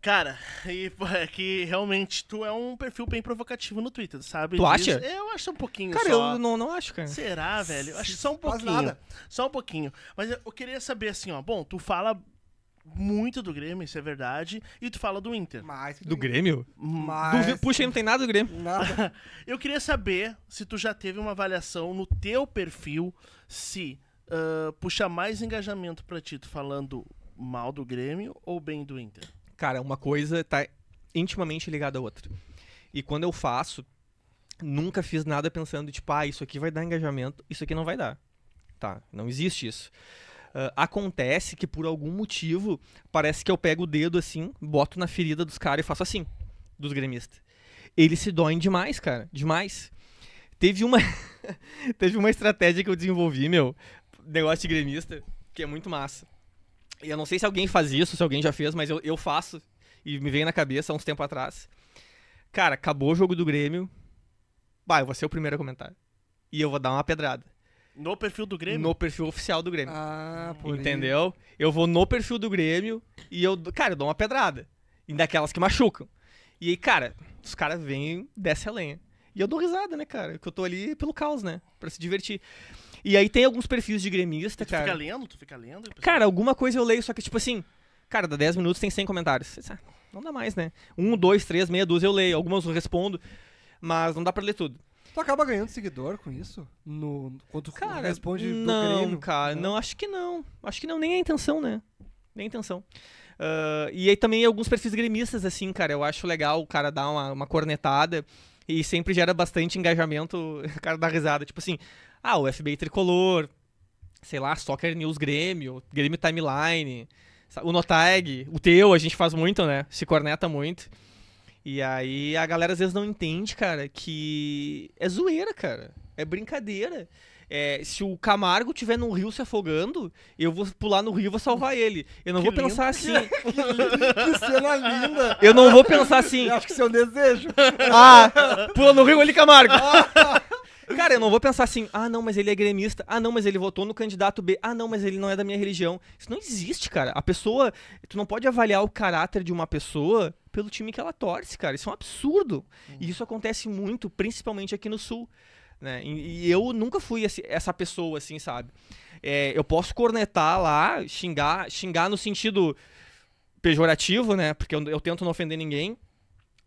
Cara, e é que realmente tu é um perfil bem provocativo no Twitter, sabe? Tu acha? eu acho um pouquinho cara, só. eu não, não acho, cara. Será, velho? Eu acho só um pouquinho. Nada. Só um pouquinho. Mas eu queria saber assim, ó. Bom, tu fala muito do Grêmio, isso é verdade. E tu fala do Inter. Mais do, do Grêmio? Mais. Do... Puxa, aí não tem nada do Grêmio. Nada. eu queria saber se tu já teve uma avaliação no teu perfil se uh, puxa mais engajamento pra ti, tu falando mal do Grêmio ou bem do Inter cara, uma coisa tá intimamente ligada à outra. E quando eu faço, nunca fiz nada pensando, tipo, ah, isso aqui vai dar engajamento, isso aqui não vai dar. Tá, não existe isso. Uh, acontece que por algum motivo, parece que eu pego o dedo assim, boto na ferida dos caras e faço assim, dos gremistas. Eles se doem demais, cara, demais. Teve uma, teve uma estratégia que eu desenvolvi, meu, negócio de gremista, que é muito massa eu não sei se alguém faz isso, se alguém já fez, mas eu, eu faço. E me veio na cabeça há uns tempo atrás. Cara, acabou o jogo do Grêmio. Bah, eu vou ser o primeiro a comentar. E eu vou dar uma pedrada. No perfil do Grêmio? No perfil oficial do Grêmio. Ah, por Entendeu? Aí. Eu vou no perfil do Grêmio e eu, cara, eu dou uma pedrada. E daquelas que machucam. E aí, cara, os caras vêm, desce a lenha. E eu dou risada, né, cara? Que eu tô ali pelo caos, né? Pra se divertir. E aí tem alguns perfis de gremista, cara. Tu fica lendo? Tu fica lendo? Pessoal... Cara, alguma coisa eu leio, só que tipo assim, cara, dá 10 minutos tem 100 comentários. Não dá mais, né? Um, dois, três, meia dúzia eu leio, algumas eu respondo, mas não dá pra ler tudo. Tu acaba ganhando seguidor com isso? No, quando cara, responde não, Grêmio? Cara, não. não, acho que não. Acho que não, nem é a intenção, né? Nem a intenção. Uh, e aí também alguns perfis gremistas, assim, cara, eu acho legal o cara dar uma, uma cornetada e sempre gera bastante engajamento, o cara dá risada. Tipo assim, ah, o FBI Tricolor, sei lá, Soccer News Grêmio, Grêmio Timeline, o Notag, o teu, a gente faz muito, né? Se corneta muito. E aí a galera às vezes não entende, cara, que é zoeira, cara. É brincadeira. É, se o Camargo tiver num rio se afogando, eu vou pular no rio e vou salvar ele. Eu não que vou lindo. pensar assim. que cena linda! Eu não vou pensar assim. Eu acho que seu é desejo. Ah, pula no rio ali, Camargo! Cara, eu não vou pensar assim, ah, não, mas ele é gremista, ah, não, mas ele votou no candidato B, ah, não, mas ele não é da minha religião. Isso não existe, cara. A pessoa. Tu não pode avaliar o caráter de uma pessoa pelo time que ela torce, cara. Isso é um absurdo. Hum. E isso acontece muito, principalmente aqui no Sul. Né? E, e eu nunca fui esse, essa pessoa, assim, sabe? É, eu posso cornetar lá, xingar, xingar no sentido pejorativo, né? Porque eu, eu tento não ofender ninguém.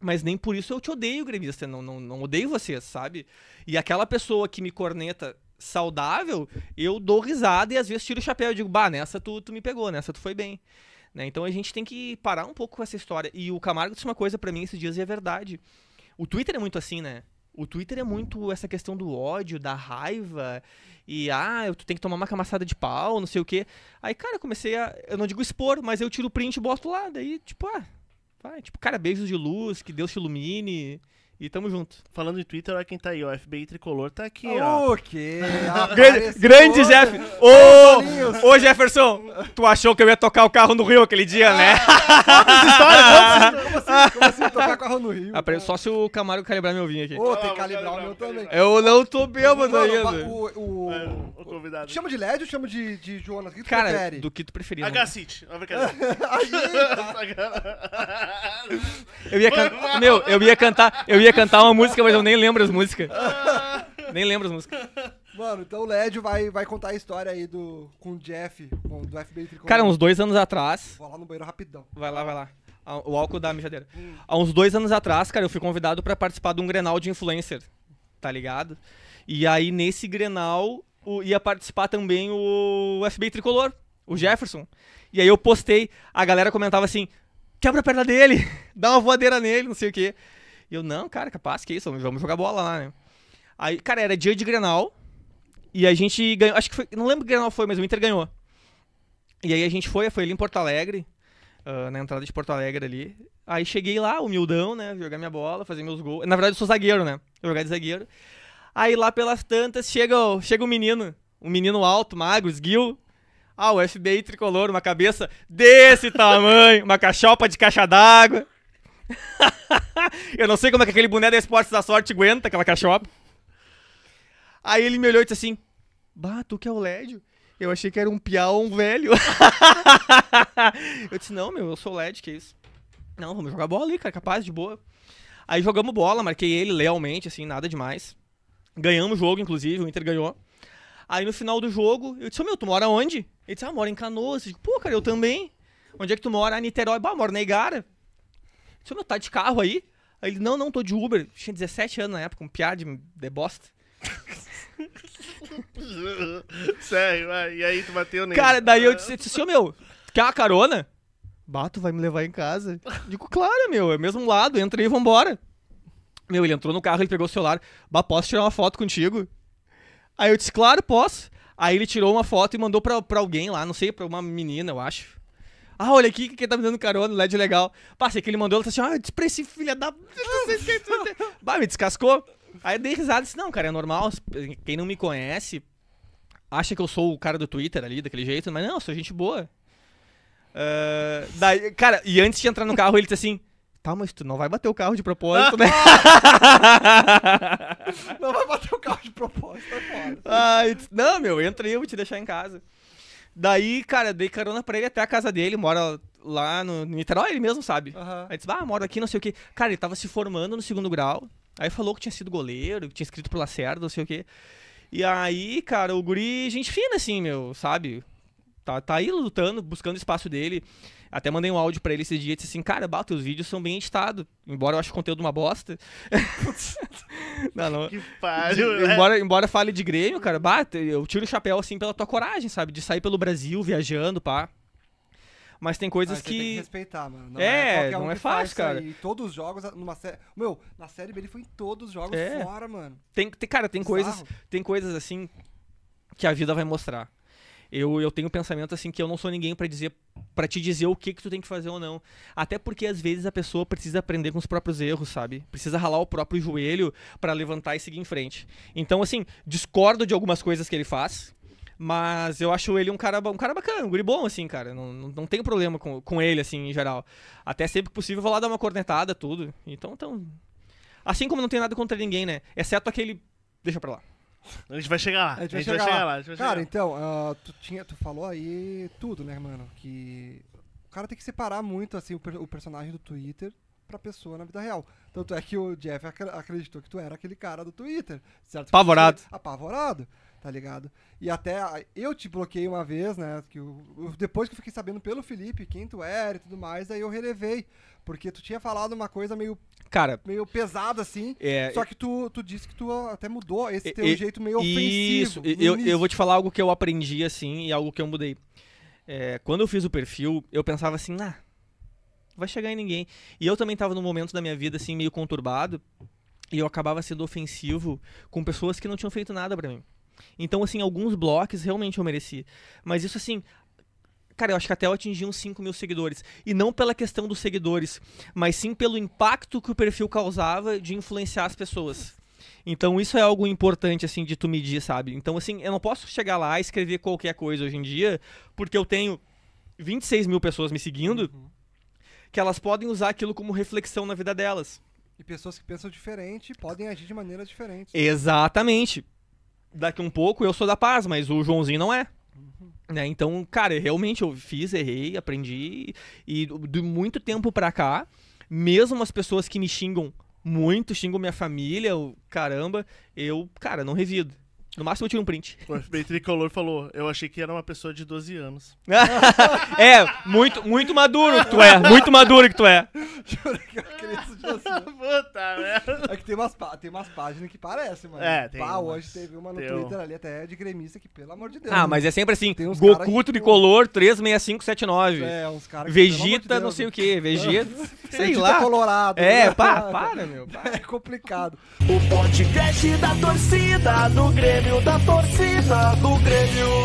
Mas nem por isso eu te odeio, gremista. Não, não, não odeio você, sabe? E aquela pessoa que me corneta saudável, eu dou risada e às vezes tiro o chapéu e digo, bah, nessa tu, tu me pegou, nessa tu foi bem. Né? Então a gente tem que parar um pouco com essa história. E o Camargo disse uma coisa para mim esses dias e é verdade. O Twitter é muito assim, né? O Twitter é muito essa questão do ódio, da raiva, e ah, tu tem que tomar uma camaçada de pau, não sei o quê. Aí, cara, comecei a. Eu não digo expor, mas eu tiro o print e boto lá. Daí, tipo, ah, Pai, é tipo, cara, beijos de luz, que Deus te ilumine. E tamo junto. Falando de Twitter, olha quem tá aí, ó. FBI Tricolor tá aqui, ó. O quê? Grande, grande Jeff. Ô, ô, Jefferson, tu achou que eu ia tocar o carro no Rio aquele dia, né? Ah, conta história, como assim? Como assim tocar carro no Rio? Ah, só se o Camaro calibrar meu vinho aqui. Ô, tem que calibrar o meu também. Eu não tô bêbado ainda. O, o, é, o convidado. Chama de LED ou chama de, de Jonas? que Cara, prefere? do que tu preferir. Agacite. Né? Não, brincadeira. Aí, tá. Eu ia cantar... Meu, eu ia cantar... Eu ia ia cantar uma música, mas eu nem lembro as músicas. nem lembro as músicas. Mano, então o Ledio vai, vai contar a história aí do, com o Jeff, com, do FBI Tricolor. Cara, uns dois anos atrás. Vou lá no banheiro rapidão. Vai lá, vai lá. Ah, o álcool da mijadeira. Hum. Há uns dois anos atrás, cara, eu fui convidado para participar de um grenal de influencer, tá ligado? E aí, nesse grenal, o, ia participar também o FBI Tricolor, o Jefferson. E aí eu postei, a galera comentava assim: quebra a perna dele, dá uma voadeira nele, não sei o quê. E eu, não, cara, capaz, que isso, vamos jogar bola lá, né? Aí, cara, era dia de Grenal. E a gente ganhou. Acho que foi. Não lembro que Grenal foi, mas o Inter ganhou. E aí a gente foi, foi ali em Porto Alegre. Uh, na entrada de Porto Alegre ali. Aí cheguei lá, humildão, né? Jogar minha bola, fazer meus gols. Na verdade, eu sou zagueiro, né? Eu jogar de zagueiro. Aí lá pelas tantas chega o, chega o um menino. Um menino alto, magro, esguio. Ah, o FBI tricolor, uma cabeça desse tamanho, uma cachopa de caixa d'água. eu não sei como é que aquele boné da Esportes da Sorte aguenta aquela cachorra. Aí ele me olhou e disse assim: Bah, tu que é o LED? Eu achei que era um piau um velho. eu disse: Não, meu, eu sou LED, que isso. Não, vamos jogar bola ali, cara, capaz, de boa. Aí jogamos bola, marquei ele lealmente, assim, nada demais. Ganhamos o jogo, inclusive, o Inter ganhou. Aí no final do jogo, eu disse: oh, Meu, tu mora onde? Ele disse: Ah, mora em Canoas. Eu disse, Pô, cara, eu também. Onde é que tu mora? Ah, Niterói. Bah, moro na Igara. Seu meu, tá de carro aí? Aí ele, não, não, tô de Uber. Tinha 17 anos na época, um piá de, de bosta. Sério, vai. e aí tu bateu nele? Cara, daí eu disse, seu assim, meu, quer uma carona? Bato, vai me levar em casa. Digo, claro, meu, é mesmo lado, entra aí, vambora. Meu, ele entrou no carro, ele pegou o celular. Bah, posso tirar uma foto contigo? Aí eu disse, claro, posso. Aí ele tirou uma foto e mandou pra, pra alguém lá, não sei, pra uma menina, eu acho. Ah, olha aqui que tá me dando carona, LED é legal. Passei que ele mandou, ele falou assim: Ah, despre filha da. bah, me descascou. Aí eu dei risada e disse: Não, cara, é normal. Quem não me conhece acha que eu sou o cara do Twitter ali, daquele jeito, mas não, sou gente boa. Uh, daí, cara, e antes de entrar no carro, ele disse assim: Tá, mas tu não vai bater o carro de propósito, né? não vai bater o carro de propósito, tá foda. não, meu, entra aí, eu vou te deixar em casa. Daí, cara, dei carona pra ele até a casa dele, mora lá no Niterói, ele mesmo sabe. Uhum. Aí disse, ah, mora aqui, não sei o quê. Cara, ele tava se formando no segundo grau. Aí falou que tinha sido goleiro, que tinha escrito pro Lacerda, não sei o quê. E aí, cara, o guri, gente fina, assim, meu, sabe? Tá, tá aí lutando, buscando espaço dele. Até mandei um áudio para ele esses dias e disse assim: Cara, bata, os vídeos são bem editados. Embora eu ache o conteúdo uma bosta. não, não. Que pariu, né? embora, embora fale de Grêmio, cara, bata, eu tiro o chapéu assim pela tua coragem, sabe? De sair pelo Brasil viajando, pá. Mas tem coisas ah, que. Tem que respeitar, mano. Não é, é um não é fácil, cara. E todos os jogos, numa série. Meu, na série B ele foi em todos os jogos é. fora, mano. Tem, tem, cara, tem Bizarro. coisas. Tem coisas assim que a vida vai mostrar eu, eu tenho um pensamento assim que eu não sou ninguém para dizer para te dizer o que que tu tem que fazer ou não. Até porque às vezes a pessoa precisa aprender com os próprios erros, sabe? Precisa ralar o próprio joelho para levantar e seguir em frente. Então assim, discordo de algumas coisas que ele faz, mas eu acho ele um cara, um cara bacana, um guri bom, assim, cara. Não, não, não tenho problema com, com ele, assim, em geral. Até sempre que possível eu vou lá dar uma cornetada, tudo. Então, então. Assim como não tem nada contra ninguém, né? Exceto aquele. Deixa pra lá. A gente vai chegar lá. A gente vai, chegar, lá. cara, então, uh, tu, tinha, tu falou aí tudo, né, mano? Que o cara tem que separar muito, assim, o, per o personagem do Twitter pra pessoa na vida real. Tanto é que o Jeff ac acreditou que tu era aquele cara do Twitter, certo? Apavorado. É apavorado, tá ligado? E até eu te bloqueei uma vez, né? Que eu, eu, depois que eu fiquei sabendo pelo Felipe quem tu era e tudo mais, aí eu relevei. Porque tu tinha falado uma coisa meio. Cara. Meio pesada, assim. É, só que tu, tu disse que tu até mudou esse teu é, jeito meio ofensivo. Isso, eu, eu vou te falar algo que eu aprendi, assim, e algo que eu mudei. É, quando eu fiz o perfil, eu pensava assim, ah vai chegar em ninguém. E eu também estava num momento da minha vida, assim, meio conturbado. E eu acabava sendo ofensivo com pessoas que não tinham feito nada para mim. Então, assim, alguns blocos realmente eu mereci. Mas isso, assim. Cara, eu acho que até eu atingi uns 5 mil seguidores. E não pela questão dos seguidores, mas sim pelo impacto que o perfil causava de influenciar as pessoas. Então isso é algo importante, assim, de tu medir, sabe? Então, assim, eu não posso chegar lá e escrever qualquer coisa hoje em dia, porque eu tenho 26 mil pessoas me seguindo. Uhum que elas podem usar aquilo como reflexão na vida delas. E pessoas que pensam diferente podem agir de maneiras diferentes. Exatamente. Daqui um pouco eu sou da paz, mas o Joãozinho não é. Uhum. Né? Então, cara, realmente eu fiz, errei, aprendi. E de muito tempo pra cá, mesmo as pessoas que me xingam muito, xingam minha família, caramba, eu, cara, não revido. No máximo eu tiro um print. O FBI Tricolor falou, eu achei que era uma pessoa de 12 anos. é, muito, muito maduro que tu é, muito maduro que tu é. Juro que Puta merda. É que tem umas, tem umas páginas que parecem, mano. É, tem Pá, hoje teve uma no Twitter ali até de gremista que, pelo amor de Deus. Ah, né? mas é sempre assim, Tem uns cara Goku tricolor 36579. É, uns caras que, de Vegeta não né? sei o que, Vegeta, sei lá. colorado. É, né? pá, para, meu. É complicado. O podcast da torcida do Grêmio prêmio da torcida do Grêmio.